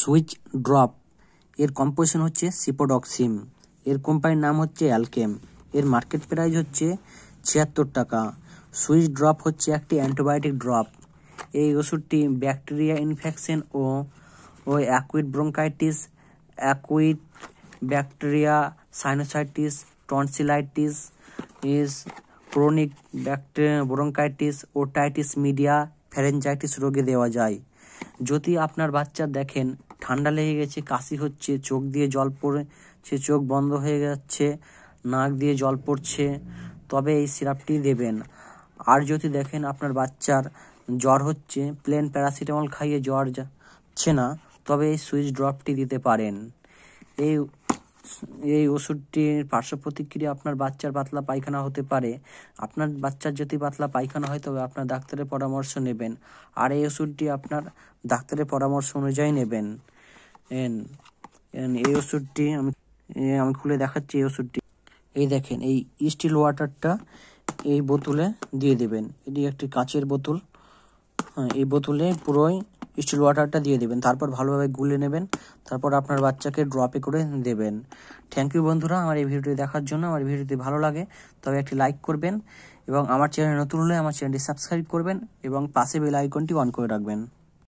switch drop এর composition হচ্ছে সিপোডক্সিম এর কোম্পানির নাম হচ্ছে অ্যালকেম এর মার্কেট প্রাইস হচ্ছে ছিয়াত্তর টাকা সুইচ ড্রপ হচ্ছে একটি অ্যান্টিবায়োটিক ড্রপ এই ওষুধটি ব্যাকটেরিয়া ইনফেকশন ও ও acute bronchitis acute bacteria sinusitis tonsillitis ইস chronic bronchitis otitis media pharyngitis রোগে দেওয়া যায় যদি আপনার বাচ্চা দেখেন ঠান্ডা লেগে গেছে কাশি হচ্ছে চোখ দিয়ে জল পড়েছে চোখ বন্ধ হয়ে যাচ্ছে নাক দিয়ে জল পড়ছে তবে এই সিরাপটি দেবেন আর যদি দেখেন আপনার বাচ্চার জ্বর হচ্ছে প্লেন প্যারাসিটামল খাইয়ে জ্বর যাচ্ছে না তবে এই সুইচ ড্রপটি দিতে পারেন এই এই ওষুধটির পার্শ্ব প্রতিক্রিয়া আপনার বাচ্চার পাতলা পায়খানা হতে পারে আপনার বাচ্চার যদি পাতলা পায়খানা হয় তবে আপনার ডাক্তারের পরামর্শ নেবেন আর এই ওষুধটি আপনার ডাক্তারের পরামর্শ অনুযায়ী নেবেন এই ওষুধটি আমি আমি খুলে দেখাচ্ছি এই ওষুধটি এই দেখেন এই স্টিল ওয়াটারটা এই বোতলে দিয়ে দেবেন এটি একটি কাচের বোতল হ্যাঁ এই বোতলে পুরোই স্টিল ওয়াটারটা দিয়ে দেবেন তারপর ভালোভাবে গুলে নেবেন তারপর আপনার বাচ্চাকে ড্রপে করে দেবেন থ্যাংক ইউ বন্ধুরা আমার এই ভিডিওটি দেখার জন্য আমার ভিডিওটি ভালো লাগে তবে একটি লাইক করবেন এবং আমার চ্যানেল নতুন হলে আমার চ্যানেলটি সাবস্ক্রাইব করবেন এবং পাশে বেল আইকনটি অন করে রাখবেন